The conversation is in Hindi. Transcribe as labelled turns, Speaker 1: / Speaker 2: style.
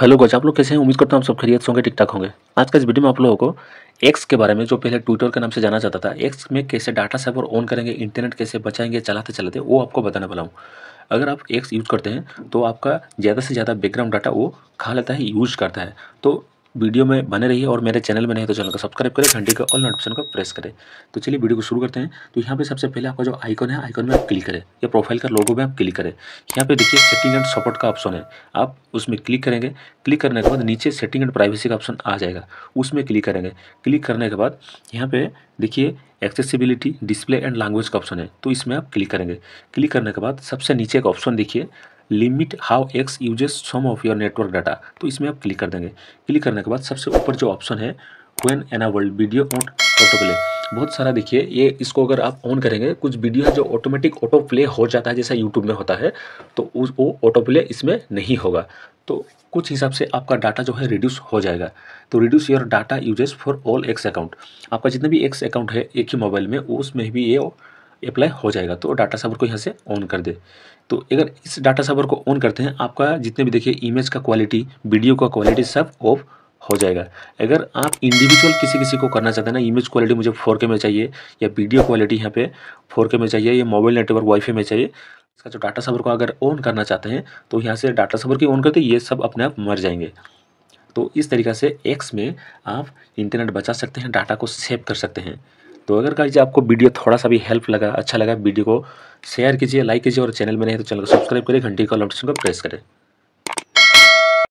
Speaker 1: हेलो गोज आप लोग कैसे हैं उम्मीद करता हूँ आप सब खरीद होंगे ठीक होंगे आज का इस वीडियो में आप लोगों को एक्स के बारे में जो पहले ट्विटर के नाम से जाना जाता था एक्स में कैसे डाटा सर्वर ऑन करेंगे इंटरनेट कैसे बचाएंगे चलाते चलाते वो आपको बताने वाला हूँ अगर आप एक्स यूज़ करते हैं तो आपका ज़्यादा से ज़्यादा बैकग्राउंड डाटा वो खा लेता है यूज करता है तो वीडियो में बने रहिए और मेरे चैनल में नहीं तो चैनल को सब्सक्राइब करें घंटी का ऑल नोटिफिकेशन को प्रेस करें तो चलिए वीडियो को शुरू करते हैं तो यहाँ पे सबसे पहले आपका जो आइकन है आइकन में आप क्लिक करें या प्रोफाइल का लोगो में आप क्लिक करें यहाँ पे देखिए सेटिंग एंड सपोर्ट का ऑप्शन है आप उसमें क्लिक करेंगे क्लिक करने के बाद नीचे सेटिंग एंड प्राइवेसी का ऑप्शन आ जाएगा उसमें क्लिक करेंगे क्लिक करने के बाद यहाँ पे देखिए एक्सेसिबिलिटी डिस्प्ले एंड लैंग्वेज का ऑप्शन है तो इसमें आप क्लिक करेंगे क्लिक करने के बाद सबसे नीचे एक ऑप्शन देखिए limit how X uses some of your network data तो इसमें आप क्लिक कर देंगे क्लिक करने के बाद सबसे ऊपर जो ऑप्शन है when enabled video on auto play बहुत सारा देखिए ये इसको अगर आप ऑन करेंगे कुछ वीडियो है जो ऑटोमेटिक ऑटो प्ले हो जाता है जैसा यूट्यूब में होता है तो वो ऑटो प्ले इसमें नहीं होगा तो कुछ हिसाब से आपका डाटा जो है रिड्यूस हो जाएगा तो reduce your data usage for all X account आपका जितने भी एक्स अकाउंट है एक ही मोबाइल में उसमें भी ये अप्लाई हो जाएगा तो डाटा सर्वर को यहाँ से ऑन कर दे तो अगर इस डाटा सर्वर को ऑन करते हैं आपका जितने भी देखिए इमेज का क्वालिटी वीडियो का क्वालिटी सब ऑफ हो जाएगा अगर आप इंडिविजुअल किसी किसी को करना चाहते हैं ना इमेज क्वालिटी मुझे फोर में चाहिए या वीडियो क्वालिटी यहाँ पे फोर में चाहिए या मोबाइल नेटवर्क वाईफाई में चाहिए इसका जो डाटा सर्वर को अगर ऑन करना चाहते हैं तो यहाँ से डाटा सर्वर की ऑन करते ये सब अपने आप मर जाएंगे तो इस तरीका से एक्स में आप इंटरनेट बचा सकते हैं डाटा को सेव कर सकते हैं तो अगर कहा आपको वीडियो थोड़ा सा भी हेल्प लगा अच्छा लगा वीडियो को शेयर कीजिए लाइक कीजिए और चैनल में नहीं तो चैनल को सब्सक्राइब करें घंटी का नोटिफिकेशन को प्रेस करें